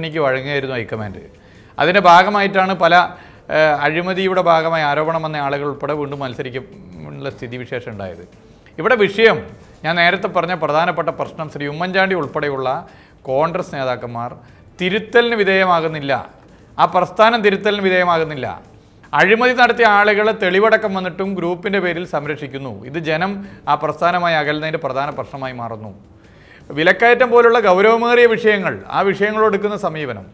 എനിക്ക് വഴങ്ങുകയായിരുന്നു ഹൈക്കമാൻഡ് അതിൻ്റെ ഭാഗമായിട്ടാണ് പല അഴിമതിയുടെ ഭാഗമായി ആരോപണം വന്ന ആളുകൾ ഉൾപ്പെടെ വീണ്ടും മത്സരിക്കാനുള്ള സ്ഥിതിവിശേഷം ഉണ്ടായത് ഇവിടെ വിഷയം ഞാൻ നേരത്തെ പറഞ്ഞ പ്രധാനപ്പെട്ട പ്രശ്നം ശ്രീ ഉമ്മൻചാണ്ടി ഉൾപ്പെടെയുള്ള കോൺഗ്രസ് നേതാക്കന്മാർ തിരുത്തലിന് വിധേയമാകുന്നില്ല ആ പ്രസ്ഥാനം തിരുത്തലിന് വിധേയമാകുന്നില്ല അഴിമതി നടത്തിയ ആളുകളെ തെളിവടക്കം വന്നിട്ടും ഗ്രൂപ്പിൻ്റെ പേരിൽ സംരക്ഷിക്കുന്നു ഇത് ജനം ആ പ്രസ്ഥാനമായി അകലുന്നതിൻ്റെ പ്രധാന പ്രശ്നമായി മാറുന്നു വിലക്കയറ്റം പോലുള്ള ഗൗരവമേറിയ വിഷയങ്ങൾ ആ എടുക്കുന്ന സമീപനം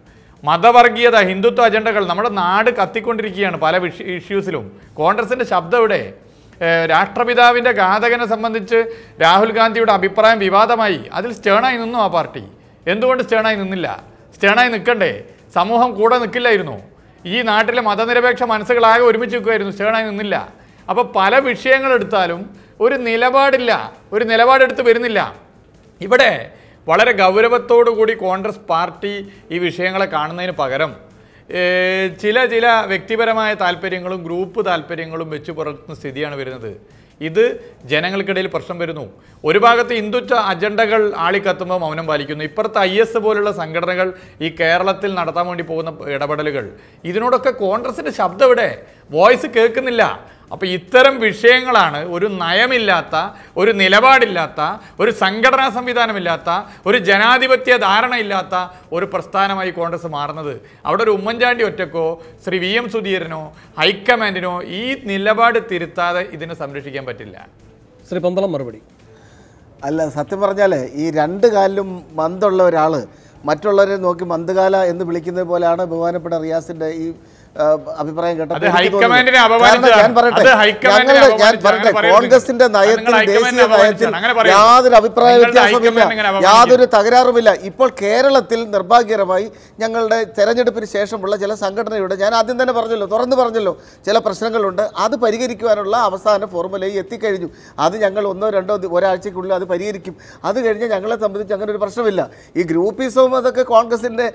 മതവർഗീയത ഹിന്ദുത്വ അജണ്ടകൾ നമ്മുടെ നാട് കത്തിക്കൊണ്ടിരിക്കുകയാണ് പല ഇഷ്യൂസിലും കോൺഗ്രസിൻ്റെ ശബ്ദം ഇവിടെ രാഷ്ട്രപിതാവിൻ്റെ ഘാതകനെ സംബന്ധിച്ച് രാഹുൽ ഗാന്ധിയുടെ അഭിപ്രായം വിവാദമായി അതിൽ സ്റ്റേണായി നിന്നു ആ പാർട്ടി എന്തുകൊണ്ട് സ്റ്റേണായി നിന്നില്ല സ്റ്റേണായി നിൽക്കണ്ടേ സമൂഹം കൂടെ നിൽക്കില്ലായിരുന്നു ഈ നാട്ടിലെ മതനിരപേക്ഷ മനസ്സുകളാകെ ഒരുമിച്ച് നിൽക്കുമായിരുന്നു സ്റ്റേണായി നിന്നില്ല അപ്പോൾ പല വിഷയങ്ങളെടുത്താലും ഒരു നിലപാടില്ല ഒരു നിലപാടെടുത്ത് വരുന്നില്ല ഇവിടെ വളരെ ഗൗരവത്തോടു കൂടി കോൺഗ്രസ് പാർട്ടി ഈ വിഷയങ്ങളെ കാണുന്നതിന് പകരം ചില ചില വ്യക്തിപരമായ താല്പര്യങ്ങളും ഗ്രൂപ്പ് താല്പര്യങ്ങളും വെച്ച് പുറത്തുന്ന സ്ഥിതിയാണ് വരുന്നത് ഇത് ജനങ്ങൾക്കിടയിൽ പ്രശ്നം വരുന്നു ഒരു ഭാഗത്ത് ഹിന്ദുത്വ അജണ്ടകൾ ആളിക്കത്തുമ്പോൾ മൗനം പാലിക്കുന്നു ഇപ്പുറത്ത് ഐ എസ് പോലുള്ള സംഘടനകൾ ഈ കേരളത്തിൽ നടത്താൻ വേണ്ടി പോകുന്ന ഇടപെടലുകൾ ഇതിനോടൊക്കെ കോൺഗ്രസിൻ്റെ ശബ്ദം ഇവിടെ വോയിസ് കേൾക്കുന്നില്ല അപ്പോൾ ഇത്തരം വിഷയങ്ങളാണ് ഒരു നയമില്ലാത്ത ഒരു നിലപാടില്ലാത്ത ഒരു സംഘടനാ സംവിധാനമില്ലാത്ത ഒരു ജനാധിപത്യ ധാരണയില്ലാത്ത ഒരു പ്രസ്ഥാനമായി കോൺഗ്രസ് മാറുന്നത് അവിടെ ഒരു ഉമ്മൻചാണ്ടി ഒറ്റക്കോ ശ്രീ വി എം സുധീരനോ ഹൈക്കമാൻഡിനോ ഈ നിലപാട് തിരുത്താതെ ഇതിനെ സംരക്ഷിക്കാൻ പറ്റില്ല ശ്രീ പന്തളം മറുപടി അല്ല സത്യം പറഞ്ഞാൽ ഈ രണ്ട് കാലിലും മന്ദുള്ള ഒരാൾ മറ്റുള്ളവരെ നോക്കി മന്ദകാല എന്ന് വിളിക്കുന്നത് പോലെയാണ് ബഹുമാനപ്പെട്ട റിയാസിൻ്റെ ഈ അഭിപ്രായം കേട്ടത് ഞാൻ പറയട്ടെ ഞാൻ പറയട്ടെ കോൺഗ്രസിന്റെ നയത്തിൽ ദേശീയ നയത്തിൽ യാതൊരു അഭിപ്രായ വ്യത്യാസമില്ല യാതൊരു തകരാറുമില്ല ഇപ്പോൾ കേരളത്തിൽ നിർഭാഗ്യകരമായി ഞങ്ങളുടെ തെരഞ്ഞെടുപ്പിന് ശേഷമുള്ള ചില സംഘടനയുടെ ഞാൻ ആദ്യം തന്നെ പറഞ്ഞല്ലോ തുറന്നു പറഞ്ഞല്ലോ ചില പ്രശ്നങ്ങളുണ്ട് അത് പരിഹരിക്കുവാനുള്ള അവസാന ഫോർമുലയിൽ എത്തിക്കഴിഞ്ഞു അത് ഞങ്ങൾ ഒന്നോ രണ്ടോ ഒരാഴ്ചക്കുള്ളിൽ അത് പരിഹരിക്കും അത് കഴിഞ്ഞ് ഞങ്ങളെ സംബന്ധിച്ച് അങ്ങനെ ഒരു പ്രശ്നമില്ല ഈ ഗ്രൂപ്പിസവും അതൊക്കെ കോൺഗ്രസിൻ്റെ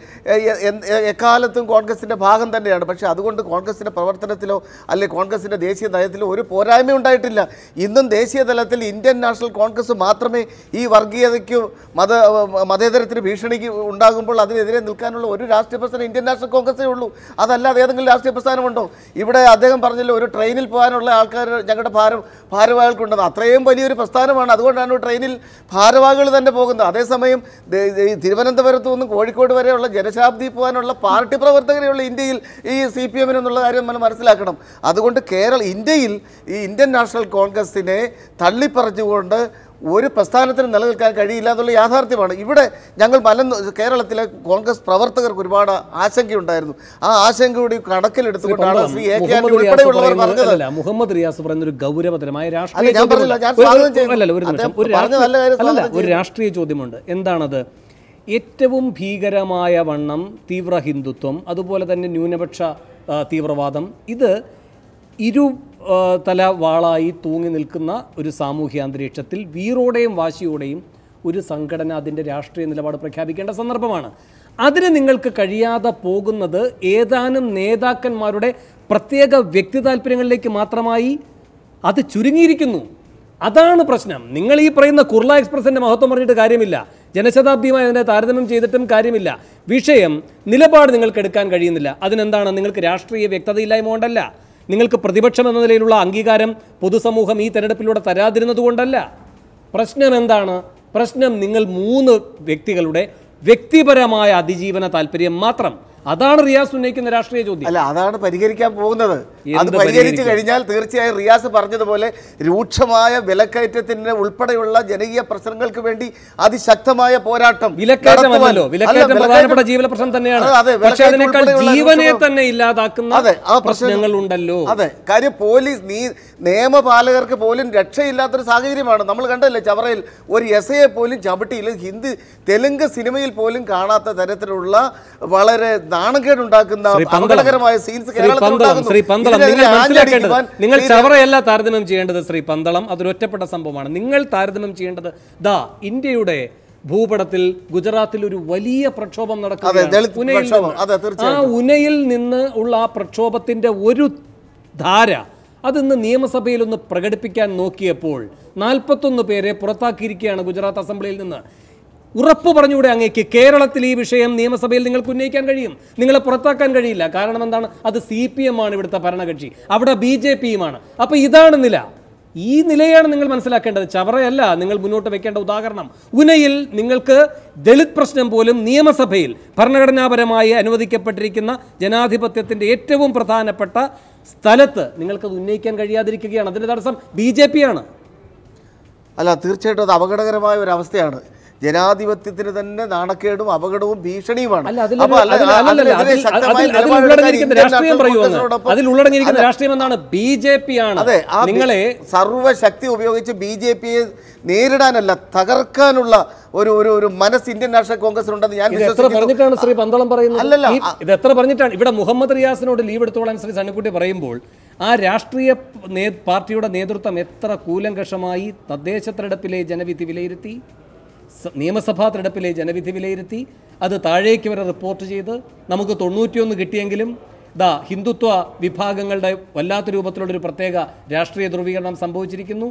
എക്കാലത്തും കോൺഗ്രസിൻ്റെ ഭാഗം തന്നെയാണ് പക്ഷേ അതുകൊണ്ട് കോൺഗ്രസിൻ്റെ പ്രവർത്തനത്തിലോ അല്ലെങ്കിൽ കോൺഗ്രസിൻ്റെ ദേശീയ നയത്തിലോ ഒരു പോരായ്മ ഉണ്ടായിട്ടില്ല ഇന്നും ദേശീയ തലത്തിൽ ഇന്ത്യൻ നാഷണൽ കോൺഗ്രസ് മാത്രമേ ഈ വർഗീയതയ്ക്ക് മത മതേതരത്തിന് ഭീഷണിക്ക് ഉണ്ടാകുമ്പോൾ അതിനെതിരെ നിൽക്കാനുള്ള ഒരു രാഷ്ട്രീയ പ്രസ്ഥാനം ഇന്ത്യൻ നാഷണൽ കോൺഗ്രസേ ഉള്ളൂ അതല്ലാതെ ഏതെങ്കിലും രാഷ്ട്രീയ പ്രസ്ഥാനമുണ്ടോ ഇവിടെ അദ്ദേഹം പറഞ്ഞല്ലോ ഒരു ട്രെയിനിൽ പോകാനുള്ള ആൾക്കാർ ഞങ്ങളുടെ ഭാരം ഭാരവാഹികൾക്കുണ്ടെന്ന് അത്രയും വലിയൊരു പ്രസ്ഥാനമാണ് അതുകൊണ്ടാണ് ട്രെയിനിൽ ഭാരവാഹികൾ തന്നെ പോകുന്നത് അതേസമയം തിരുവനന്തപുരത്തു നിന്നും കോഴിക്കോട് വരെയുള്ള ജനശാബ്ദി പോകാനുള്ള പാർട്ടി പ്രവർത്തകരെയുള്ള ഇന്ത്യയിൽ ഈ സി പി എമ്മിന് എന്നുള്ള കാര്യം നമ്മൾ മനസ്സിലാക്കണം അതുകൊണ്ട് കേരള ഇന്ത്യയിൽ ഈ ഇന്ത്യൻ നാഷണൽ കോൺഗ്രസിനെ തള്ളിപ്പറഞ്ഞുകൊണ്ട് ഒരു പ്രസ്ഥാനത്തിന് നിലനിൽക്കാൻ കഴിയില്ല എന്നുള്ള യാഥാർത്ഥ്യമാണ് ഇവിടെ ഞങ്ങൾ പല കേരളത്തിലെ കോൺഗ്രസ് പ്രവർത്തകർക്ക് ഒരുപാട് ആശങ്കയുണ്ടായിരുന്നു ആ ആശങ്ക കൂടി കണക്കിലെടുത്തുകൊണ്ടാണ് ശ്രീ എ കെ ഉൾപ്പെടെയുള്ളവർ പറഞ്ഞത് മുഹമ്മദ് റിയാസ് ഒരു ഗൗരവതരമായ രാഷ്ട്രീയ ഒരു രാഷ്ട്രീയ ചോദ്യമുണ്ട് എന്താണത് ഏറ്റവും ഭീകരമായ വണ്ണം തീവ്ര ഹിന്ദുത്വം അതുപോലെ തന്നെ ന്യൂനപക്ഷ തീവ്രവാദം ഇത് ഇരു തല വാളായി തൂങ്ങി നിൽക്കുന്ന ഒരു സാമൂഹ്യ അന്തരീക്ഷത്തിൽ വീറോടെയും വാശിയോടെയും ഒരു സംഘടന അതിൻ്റെ രാഷ്ട്രീയ നിലപാട് പ്രഖ്യാപിക്കേണ്ട സന്ദർഭമാണ് അതിന് നിങ്ങൾക്ക് കഴിയാതെ പോകുന്നത് ഏതാനും നേതാക്കന്മാരുടെ പ്രത്യേക വ്യക്തി താല്പര്യങ്ങളിലേക്ക് മാത്രമായി അത് ചുരുങ്ങിയിരിക്കുന്നു അതാണ് പ്രശ്നം നിങ്ങൾ ഈ പറയുന്ന കുർള എക്സ്പ്രസിൻ്റെ മഹത്വം പറഞ്ഞിട്ട് കാര്യമില്ല ജനശതാബ്ദിയുമായി അതിനെ താരതമ്യം ചെയ്തിട്ടും കാര്യമില്ല വിഷയം നിലപാട് നിങ്ങൾക്ക് എടുക്കാൻ കഴിയുന്നില്ല അതിനെന്താണ് നിങ്ങൾക്ക് രാഷ്ട്രീയ വ്യക്തതയില്ലായ്മ കൊണ്ടല്ല നിങ്ങൾക്ക് പ്രതിപക്ഷം എന്ന നിലയിലുള്ള അംഗീകാരം പൊതുസമൂഹം ഈ തെരഞ്ഞെടുപ്പിലൂടെ കൊണ്ടല്ല പ്രശ്നം എന്താണ് പ്രശ്നം നിങ്ങൾ മൂന്ന് വ്യക്തികളുടെ വ്യക്തിപരമായ അതിജീവന താല്പര്യം മാത്രം അതാണ് റിയാസ് ഉന്നയിക്കുന്ന രാഷ്ട്രീയ ചോദ്യം അല്ല അതാണ് പരിഹരിക്കാൻ പോകുന്നത് അത് പരിഹരിച്ചു കഴിഞ്ഞാൽ തീർച്ചയായും റിയാസ് പറഞ്ഞതുപോലെ രൂക്ഷമായ വിലക്കയറ്റത്തിന് ഉൾപ്പെടെയുള്ള ജനകീയ പ്രശ്നങ്ങൾക്ക് വേണ്ടി അതിശക്തമായ പോരാട്ടം വിലക്കയറ്റമല്ലോ വിലക്കയറ്റം പ്രധാനപ്പെട്ട ജീവന പ്രശ്നം തന്നെയാണ് പക്ഷേ ജീവനെ തന്നെ ഇല്ലാതാക്കുന്ന പ്രശ്നങ്ങൾ ഉണ്ടല്ലോ അതെ കാര്യം പോലീസ് നീ നിയമപാലകർക്ക് പോലും രക്ഷയില്ലാത്തൊരു സാഹചര്യമാണ് നമ്മൾ കണ്ടല്ലേ ചവറയിൽ ഒരു എസ് എ പോലും ചവിട്ടിയില്ല ഹിന്ദി തെലുങ്ക് സിനിമയിൽ പോലും കാണാത്ത തരത്തിലുള്ള വളരെ നിങ്ങൾ ചവറയല്ല താരതമ്യം ചെയ്യേണ്ടത് ശ്രീ പന്തളം അതൊരു ഒറ്റപ്പെട്ട സംഭവമാണ് നിങ്ങൾ താരതമ്യം ചെയ്യേണ്ടത് ദാ ഇന്ത്യയുടെ ഭൂപടത്തിൽ ഗുജറാത്തിൽ ഒരു വലിയ പ്രക്ഷോഭം നടക്കുന്നത് ആ ഉനയിൽ നിന്ന് ഉള്ള ആ പ്രക്ഷോഭത്തിന്റെ ഒരു ധാര അതിന്ന് നിയമസഭയിൽ ഒന്ന് പ്രകടിപ്പിക്കാൻ നോക്കിയപ്പോൾ നാൽപ്പത്തൊന്ന് പേരെ പുറത്താക്കിയിരിക്കുകയാണ് ഗുജറാത്ത് അസംബ്ലിയിൽ നിന്ന് ഉറപ്പ് പറഞ്ഞുകൂടെ അങ്ങേക്ക് കേരളത്തിൽ ഈ വിഷയം നിയമസഭയിൽ നിങ്ങൾക്ക് ഉന്നയിക്കാൻ കഴിയും നിങ്ങളെ പുറത്താക്കാൻ കഴിയില്ല കാരണം എന്താണ് അത് സി പി എം ആണ് ഇവിടുത്തെ ഭരണകക്ഷി അവിടെ ബി ജെ പിയുമാണ് അപ്പോൾ ഇതാണ് നില ഈ നിലയാണ് നിങ്ങൾ മനസ്സിലാക്കേണ്ടത് ചവറയല്ല നിങ്ങൾ മുന്നോട്ട് വെക്കേണ്ട ഉദാഹരണം ഉനയിൽ നിങ്ങൾക്ക് ദളിത് പ്രശ്നം പോലും നിയമസഭയിൽ ഭരണഘടനാപരമായി അനുവദിക്കപ്പെട്ടിരിക്കുന്ന ജനാധിപത്യത്തിൻ്റെ ഏറ്റവും പ്രധാനപ്പെട്ട സ്ഥലത്ത് നിങ്ങൾക്കത് ഉന്നയിക്കാൻ കഴിയാതിരിക്കുകയാണ് അതിൻ്റെ തടസ്സം ബി ജെ പിയാണ് അല്ല തീർച്ചയായിട്ടും അത് അപകടകരമായ ഒരു അവസ്ഥയാണ് ജനാധിപത്യത്തിന് തന്നെ നാണക്കേടും അപകടവും ഭീഷണിയുമാണ് അതിൽ ഉള്ളടങ്ങിയിരിക്കുന്ന രാഷ്ട്രീയം ബി ജെ പി ആണ് അതെ നിങ്ങളെ സർവശക്തി ഉപയോഗിച്ച് ബി ജെ പിയെ നേരിടാനല്ല തകർക്കാനുള്ള ഒരു ഒരു ഒരു മനസ്സ് ഇന്ത്യൻ നാഷണൽ കോൺഗ്രസ് ഉണ്ടെന്ന് ഞാൻ എത്ര പറഞ്ഞിട്ടാണ് ശ്രീ പന്തളം പറയുന്നത് അല്ലല്ല ഇത് എത്ര പറഞ്ഞിട്ടാണ് ഇവിടെ മുഹമ്മദ് റിയാസിനോട് ലീവ് എടുത്തോളാൻ ശ്രീ സണ്ണിക്കുട്ടി പറയുമ്പോൾ ആ രാഷ്ട്രീയ പാർട്ടിയുടെ നേതൃത്വം എത്ര കൂലങ്കഷമായി തദ്ദേശ തെരഞ്ഞെടുപ്പിലെ ജനവിധി വിലയിരുത്തി നിയമസഭാ തെരഞ്ഞെടുപ്പിലെ ജനവിധി വിലയിരുത്തി അത് താഴേക്ക് വരെ റിപ്പോർട്ട് ചെയ്ത് നമുക്ക് തൊണ്ണൂറ്റിയൊന്ന് കിട്ടിയെങ്കിലും ദാ ഹിന്ദുത്വ വിഭാഗങ്ങളുടെ വല്ലാത്ത രൂപത്തിലുള്ളൊരു പ്രത്യേക രാഷ്ട്രീയ ധ്രുവീകരണം സംഭവിച്ചിരിക്കുന്നു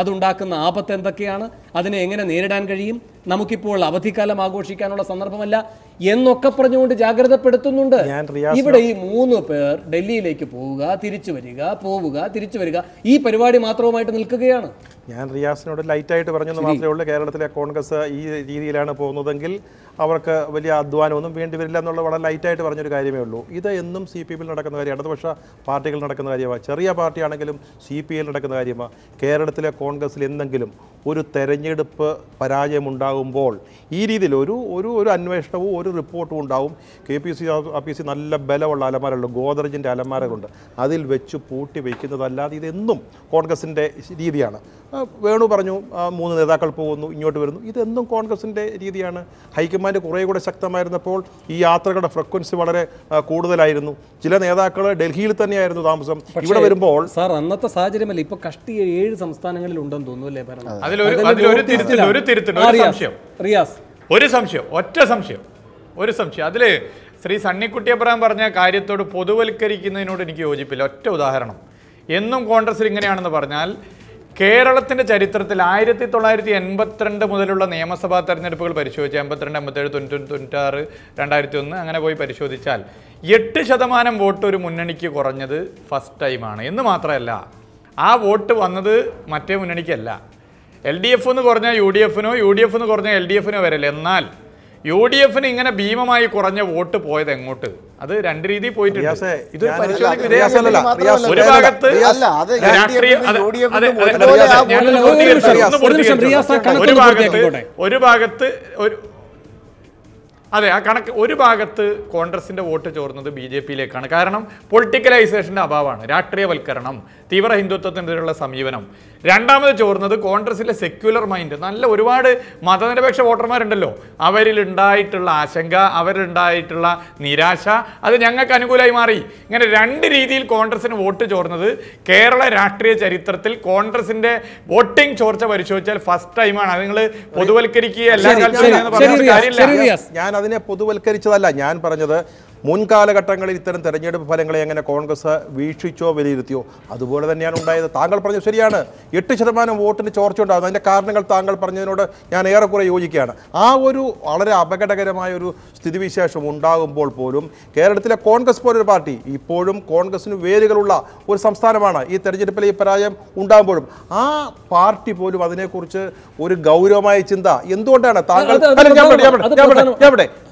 അതുണ്ടാക്കുന്ന ആപത്ത് എന്തൊക്കെയാണ് അതിനെ എങ്ങനെ നേരിടാൻ കഴിയും നമുക്കിപ്പോൾ അവധിക്കാലം ആഘോഷിക്കാനുള്ള സന്ദർഭമല്ല എന്നൊക്കെ പറഞ്ഞുകൊണ്ട് ജാഗ്രതപ്പെടുത്തുന്നുണ്ട് ഇവിടെ ഈ മൂന്ന് പേർ ഡൽഹിയിലേക്ക് പോവുക തിരിച്ചു വരിക പോവുക തിരിച്ചു വരിക ഈ പരിപാടി മാത്രവുമായിട്ട് നിൽക്കുകയാണ് ഞാൻ റിയാസിനോട് ലൈറ്റായിട്ട് പറഞ്ഞെന്ന് മാത്രമേ ഉള്ളൂ കേരളത്തിലെ കോൺഗ്രസ് ഈ രീതിയിലാണ് പോകുന്നതെങ്കിൽ അവർക്ക് വലിയ അധ്വാനമൊന്നും വേണ്ടി വരില്ല എന്നുള്ള വളരെ ലൈറ്റായിട്ട് പറഞ്ഞൊരു കാര്യമേ ഉള്ളൂ ഇത് എന്നും സി പി എമ്മിൽ നടക്കുന്ന കാര്യം ഇടതുപക്ഷ പാർട്ടികൾ നടക്കുന്ന കാര്യമാണ് ചെറിയ പാർട്ടിയാണെങ്കിലും സി പി ഐയിൽ നടക്കുന്ന കാര്യമാണ് കേരളത്തിലെ കോൺഗ്രസ്സിൽ എന്തെങ്കിലും ഒരു തെരഞ്ഞെടുപ്പ് പരാജയമുണ്ടാകും ഉണ്ടാകുമ്പോൾ ഈ രീതിയിൽ ഒരു ഒരു ഒരു അന്വേഷണവും ഒരു റിപ്പോർട്ടും ഉണ്ടാവും K P C R P C നല്ല ബലമുള്ള അലമാരകളുണ്ട് ഗോദ്രജിൻ്റെ അലമാരകളുണ്ട് അതിൽ വെച്ച് പൂട്ടി വയ്ക്കുന്നതല്ലാതെ ഇതെന്നും കോൺഗ്രസിൻ്റെ രീതിയാണ് വേണു പറഞ്ഞു മൂന്ന് നേതാക്കൾ പോകുന്നു ഇങ്ങോട്ട് വരുന്നു ഇതെന്നും കോൺഗ്രസിൻ്റെ രീതിയാണ് ഹൈക്കമാൻഡ് കുറേ കൂടെ ശക്തമായിരുന്നപ്പോൾ ഈ യാത്രകളുടെ ഫ്രീക്വൻസി വളരെ കൂടുതലായിരുന്നു ചില നേതാക്കൾ ഡൽഹിയിൽ തന്നെയായിരുന്നു താമസം ഇവിടെ വരുമ്പോൾ സാർ അന്നത്തെ സാഹചര്യമല്ല ഇപ്പൊ കഷ്ടി ഏഴ് സംസ്ഥാനങ്ങളിൽ ഉണ്ടെന്ന് തോന്നുന്നു അല്ലേ പറഞ്ഞു സംശയം റിയാസ് ഒരു സംശയം ഒറ്റ സംശയം ഒരു സംശയം അതിൽ ശ്രീ സണ്ണിക്കുട്ടിയപ്പുറം പറഞ്ഞ കാര്യത്തോട് പൊതുവൽക്കരിക്കുന്നതിനോട് എനിക്ക് യോജിപ്പില്ല ഒറ്റ ഉദാഹരണം എന്നും കോൺഗ്രസ് ഇങ്ങനെയാണെന്ന് പറഞ്ഞാൽ കേരളത്തിൻ്റെ ചരിത്രത്തിൽ ആയിരത്തി തൊള്ളായിരത്തി എൺപത്തിരണ്ട് മുതലുള്ള നിയമസഭാ തെരഞ്ഞെടുപ്പുകൾ പരിശോധിച്ച് എൺപത്തിരണ്ട് എൺപത്തേഴ് തൊണ്ണൂറ്റി തൊണ്ണൂറ്റാറ് രണ്ടായിരത്തി ഒന്ന് അങ്ങനെ പോയി പരിശോധിച്ചാൽ എട്ട് ശതമാനം വോട്ട് ഒരു മുന്നണിക്ക് കുറഞ്ഞത് ഫസ്റ്റ് ടൈമാണ് എന്ന് മാത്രമല്ല ആ വോട്ട് വന്നത് മറ്റേ മുന്നണിക്കല്ല എൽ ഡി എഫ് എന്ന് പറഞ്ഞാൽ യു ഡി എഫിനോ യു ഡി എഫ് എന്ന് പറഞ്ഞാൽ എൽ ഡി എഫിനോ വരല്ല എന്നാൽ യു ഡി എഫിന് ഇങ്ങനെ ഭീമമായി കുറഞ്ഞ വോട്ട് പോയത് എങ്ങോട്ട് അത് രണ്ട് രീതി പോയിട്ടുണ്ട് ഒരു ഭാഗത്ത് അതെ ആ കണക്ക് ഒരു ഭാഗത്ത് കോൺഗ്രസിൻ്റെ വോട്ട് ചോർന്നത് ബി ജെ പിയിലേക്കാണ് കാരണം പൊളിറ്റിക്കലൈസേഷൻ്റെ അഭാവമാണ് രാഷ്ട്രീയവൽക്കരണം തീവ്ര ഹിന്ദുത്വത്തിനെതിരെയുള്ള സമീപനം രണ്ടാമത് ചോർന്നത് കോൺഗ്രസിലെ സെക്യുലർ മൈൻഡ് നല്ല ഒരുപാട് മതനിരപേക്ഷ വോട്ടർമാരുണ്ടല്ലോ അവരിലുണ്ടായിട്ടുള്ള ആശങ്ക അവരിലുണ്ടായിട്ടുള്ള നിരാശ അത് ഞങ്ങൾക്ക് അനുകൂലമായി മാറി ഇങ്ങനെ രണ്ട് രീതിയിൽ കോൺഗ്രസിന് വോട്ട് ചോർന്നത് കേരള രാഷ്ട്രീയ ചരിത്രത്തിൽ കോൺഗ്രസിൻ്റെ വോട്ടിംഗ് ചോർച്ച പരിശോധിച്ചാൽ ഫസ്റ്റ് ടൈമാണ് അത് നിങ്ങൾ പൊതുവൽക്കരിക്കുക എല്ലാ കാര്യമില്ല അതിനെ പൊതുവൽക്കരിച്ചതല്ല ഞാൻ പറഞ്ഞത് മുൻകാലഘട്ടങ്ങളിൽ ഇത്തരം തെരഞ്ഞെടുപ്പ് ഫലങ്ങളെ എങ്ങനെ കോൺഗ്രസ് വീക്ഷിച്ചോ വിലയിരുത്തിയോ അതുപോലെ തന്നെയാണ് ഉണ്ടായത് താങ്കൾ പറഞ്ഞത് ശരിയാണ് എട്ട് ശതമാനം വോട്ടിന് ചോർച്ച ഉണ്ടാകുന്നു അതിൻ്റെ കാരണങ്ങൾ താങ്കൾ പറഞ്ഞതിനോട് ഞാൻ ഏറെക്കുറെ യോജിക്കുകയാണ് ആ ഒരു വളരെ അപകടകരമായ ഒരു സ്ഥിതിവിശേഷം ഉണ്ടാകുമ്പോൾ പോലും കേരളത്തിലെ കോൺഗ്രസ് പോലൊരു പാർട്ടി ഇപ്പോഴും കോൺഗ്രസിന് വേരുകളുള്ള ഒരു സംസ്ഥാനമാണ് ഈ തെരഞ്ഞെടുപ്പിലെ ഈ പരാജയം ഉണ്ടാകുമ്പോഴും ആ പാർട്ടി പോലും അതിനെക്കുറിച്ച് ഒരു ഗൗരവമായ ചിന്ത എന്തുകൊണ്ടാണ് താങ്കൾ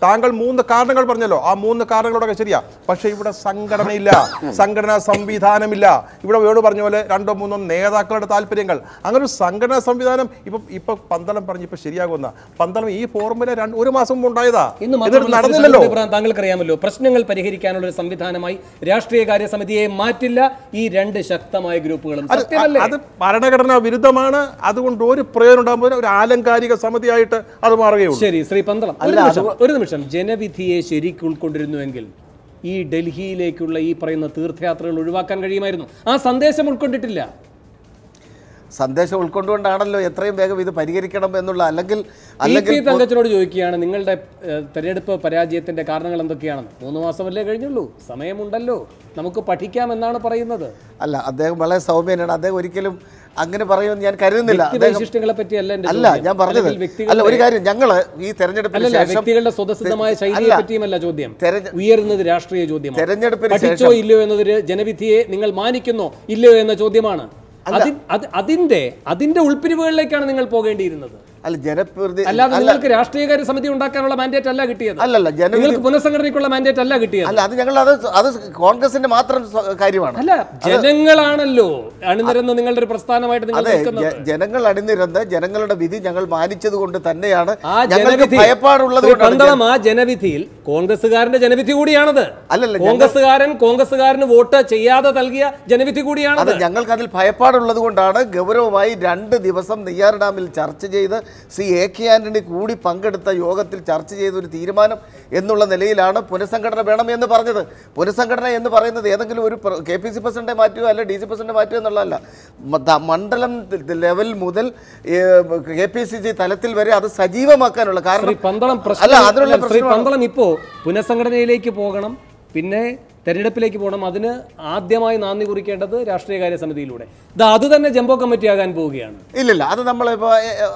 താങ്കൾ മൂന്ന് കാരണങ്ങൾ പറഞ്ഞല്ലോ ആ മൂന്ന് ധാരണകളൊക്കെ ശരിയാ പക്ഷേ ഇവിടെ സംഘടനയില്ല സംഘടനാ സംവിധാനമില്ല ഇവിടെ വേണു പറഞ്ഞ പോലെ രണ്ടോ മൂന്നോ നേതാക്കളുടെ താല്പര്യങ്ങൾ അങ്ങനെ ഒരു സംഘടനാ സംവിധാനം ഇപ്പൊ ഇപ്പൊ പന്തളം പറഞ്ഞ് ഇപ്പൊ ശരിയാകുന്ന പന്തളം ഈ ഫോർമുല ഒരു മാസം മുമ്പ് ഉണ്ടായതാ നടന്നില്ലല്ലോ താങ്കൾക്കറിയാമല്ലോ പ്രശ്നങ്ങൾ പരിഹരിക്കാനുള്ള ഒരു സംവിധാനമായി രാഷ്ട്രീയ കാര്യ സമിതിയെ മാറ്റില്ല ഈ രണ്ട് ശക്തമായ ഗ്രൂപ്പുകളും അത് ഭരണഘടനാ വിരുദ്ധമാണ് അതുകൊണ്ട് ഒരു പ്രയോജനം ഉണ്ടാകുമ്പോൾ ഒരു ആലങ്കാരിക സമിതിയായിട്ട് അത് മാറുകയുള്ളൂ ശരി ശ്രീ പന്തളം ഒരു നിമിഷം ജനവിധിയെ ശരിക്ക് ഉൾക്കൊണ്ടിരുന്നു ഉണ്ടായിരുന്നെങ്കിൽ ഈ ഡൽഹിയിലേക്കുള്ള ഈ പറയുന്ന തീർത്ഥയാത്രകൾ ഒഴിവാക്കാൻ കഴിയുമായിരുന്നു ആ സന്ദേശം ഉൾക്കൊണ്ടിട്ടില്ല സന്ദേശം ഉൾക്കൊണ്ടുകൊണ്ടാണല്ലോ എത്രയും വേഗം ഇത് പരിഹരിക്കണം എന്നുള്ള അല്ലെങ്കിൽ അല്ലെങ്കിൽ തങ്കച്ചനോട് ചോദിക്കുകയാണ് നിങ്ങളുടെ തെരഞ്ഞെടുപ്പ് പരാജയത്തിന്റെ കാരണങ്ങൾ എന്തൊക്കെയാണെന്ന് മൂന്ന് മാസമല്ലേ കഴിഞ്ഞുള്ളൂ സമയമുണ്ടല്ലോ നമുക്ക് പഠിക്കാമെന്നാണ് പറയുന്നത് അല്ല അദ്ദേഹം വളരെ സൗമ്യനാണ് അദ്ദേഹം ഒരിക്കലും അങ്ങനെ പറയുമെന്ന് ഞാൻ കരുതുന്നില്ല വൈശിഷ്ടങ്ങളെ പറ്റിയല്ല അല്ല ഞാൻ പറഞ്ഞത് അല്ല ഒരു കാര്യം ഞങ്ങൾ ഈ തെരഞ്ഞെടുപ്പിന് വ്യക്തികളുടെ സ്വതസിദ്ധമായ ശൈലിയെ പറ്റിയുമല്ല ചോദ്യം ഉയരുന്നത് രാഷ്ട്രീയ ചോദ്യം തെരഞ്ഞെടുപ്പിന് ശേഷം ഇല്ലയോ എന്നത് ജനവിധിയെ നിങ്ങൾ മാനിക്കുന്നോ ഇല്ലയോ എന്ന ചോദ്യമാണ് അതിന്റെ അതിന്റെ ഉൾപ്പിരിവുകളിലേക്കാണ് നിങ്ങൾ പോകേണ്ടിയിരുന്നത് അല്ല ജനപ്രതി അല്ലാതെ നിങ്ങൾക്ക് രാഷ്ട്രീയകാര്യ സമിതി ഉണ്ടാക്കാനുള്ള മാൻഡേറ്റ് അല്ല കിട്ടിയത് അല്ലല്ല നിങ്ങൾക്ക് പുനഃസംഘടനയ്ക്കുള്ള മാൻഡേറ്റ് അല്ല കിട്ടിയത് അല്ല അത് ഞങ്ങൾ അത് അത് കോൺഗ്രസിന്റെ മാത്രം കാര്യമാണ് അല്ല ജനങ്ങളാണല്ലോ അണിനിരന്ന് നിങ്ങളുടെ ഒരു പ്രസ്ഥാനമായിട്ട് നിങ്ങൾ ജനങ്ങൾ അണിനിരന്ന് ജനങ്ങളുടെ വിധി ഞങ്ങൾ മാനിച്ചത് കൊണ്ട് തന്നെയാണ് ആ ജനവിധി ഭയപ്പാടുള്ളത് ആ ജനവിധിയിൽ കോൺഗ്രസ്സുകാരന്റെ ജനവിധി കൂടിയാണത് അല്ലല്ല കോൺഗ്രസ്സുകാരൻ കോൺഗ്രസ്സുകാരന് വോട്ട് ചെയ്യാതെ നൽകിയ ജനവിധി കൂടിയാണ് ഞങ്ങൾക്ക് അതിൽ ഭയപ്പാടുള്ളത് കൊണ്ടാണ് ഗൗരവമായി രണ്ട് ദിവസം നെയ്യാർ ഡാമിൽ ചർച്ച ചെയ്ത് ശ്രീ എ കെ ആൻ്റണി കൂടി പങ്കെടുത്ത യോഗത്തിൽ ചർച്ച ചെയ്തൊരു തീരുമാനം എന്നുള്ള നിലയിലാണ് പുനഃസംഘടന വേണം എന്ന് പറഞ്ഞത് പുനഃസംഘടന എന്ന് പറയുന്നത് ഏതെങ്കിലും ഒരു കെ പി സി പ്രസിഡന്റിനെ മാറ്റുക അല്ല ഡി സി പ്രസിഡന്റ് മാറ്റുക എന്നുള്ളതല്ല മണ്ഡലം ലെവൽ മുതൽ കെ പി സി സി തലത്തിൽ വരെ അത് സജീവമാക്കാനുള്ള കാരണം അല്ല അതിനുള്ള പന്തളം ഇപ്പോ പുനഃസംഘടനയിലേക്ക് പോകണം പിന്നെ തെരഞ്ഞെടുപ്പിലേക്ക് പോകണം അതിന് ആദ്യമായി നന്ദി കുറിക്കേണ്ടത് രാഷ്ട്രീയകാര്യ സമിതിയിലൂടെ ഇത് അത് തന്നെ ജംബോ കമ്മിറ്റി ആകാൻ പോവുകയാണ് ഇല്ലില്ല അത് നമ്മളിപ്പോൾ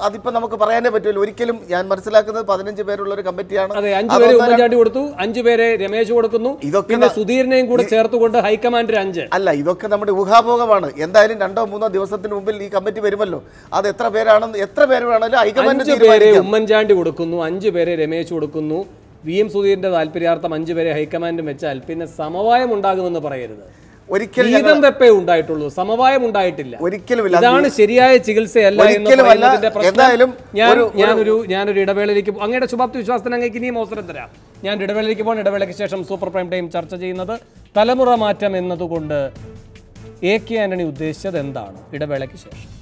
അതിപ്പോൾ നമുക്ക് പറയാനേ പറ്റില്ല ഒരിക്കലും ഞാൻ മനസ്സിലാക്കുന്നത് പതിനഞ്ച് പേരുള്ള ഒരു കമ്മിറ്റിയാണ് അതെ അഞ്ചു പേര് ഉമ്മൻചാണ്ടി കൊടുത്തു അഞ്ചു പേരെ രമേശ് കൊടുക്കുന്നു ഇതൊക്കെ സുധീരനെയും കൂടെ ചേർത്തുകൊണ്ട് ഹൈക്കമാൻഡിൽ അഞ്ച് അല്ല ഇതൊക്കെ നമ്മുടെ ഊഹാഭോഗമാണ് എന്തായാലും രണ്ടോ മൂന്നോ ദിവസത്തിന് മുമ്പിൽ ഈ കമ്മിറ്റി വരുമല്ലോ അത് എത്ര പേരാണെന്ന് എത്ര പേര് വേണമെങ്കിലും ഹൈക്കമാൻഡ് ഉമ്മൻചാണ്ടി കൊടുക്കുന്നു അഞ്ചു പേരെ രമേശ് കൊടുക്കുന്നു വി എം സുധീറിന്റെ താല്പര്യാർത്ഥം അഞ്ചു പേരെ ഹൈക്കമാൻഡും വെച്ചാൽ പിന്നെ സമവായം ഉണ്ടാകുമെന്ന് പറയരുത് ഒരിക്കലും വെപ്പേ ഉണ്ടായിട്ടുള്ളൂ സമവായം ഉണ്ടായിട്ടില്ല ഒരിക്കലും ഇതാണ് ശരിയായ ചികിത്സയല്ല എന്ന് പ്രശ്നം ഞാൻ ഞാനൊരു ഞാനൊരു ഇടവേളയിലേക്ക് അങ്ങയുടെ ശുഭാപ്തി വിശ്വാസത്തിന് അങ്ങേക്ക് ഇനിയും അവസരം തരാം ഞാൻ ഇടവേളയിലേക്ക് പോകണം ഇടവേളയ്ക്ക് ശേഷം സൂപ്പർ പ്രൈം ടൈം ചർച്ച ചെയ്യുന്നത് തലമുറ മാറ്റം എന്നതുകൊണ്ട് എ കെ ആന്റണി ഉദ്ദേശിച്ചത് എന്താണ് ഇടവേളയ്ക്ക് ശേഷം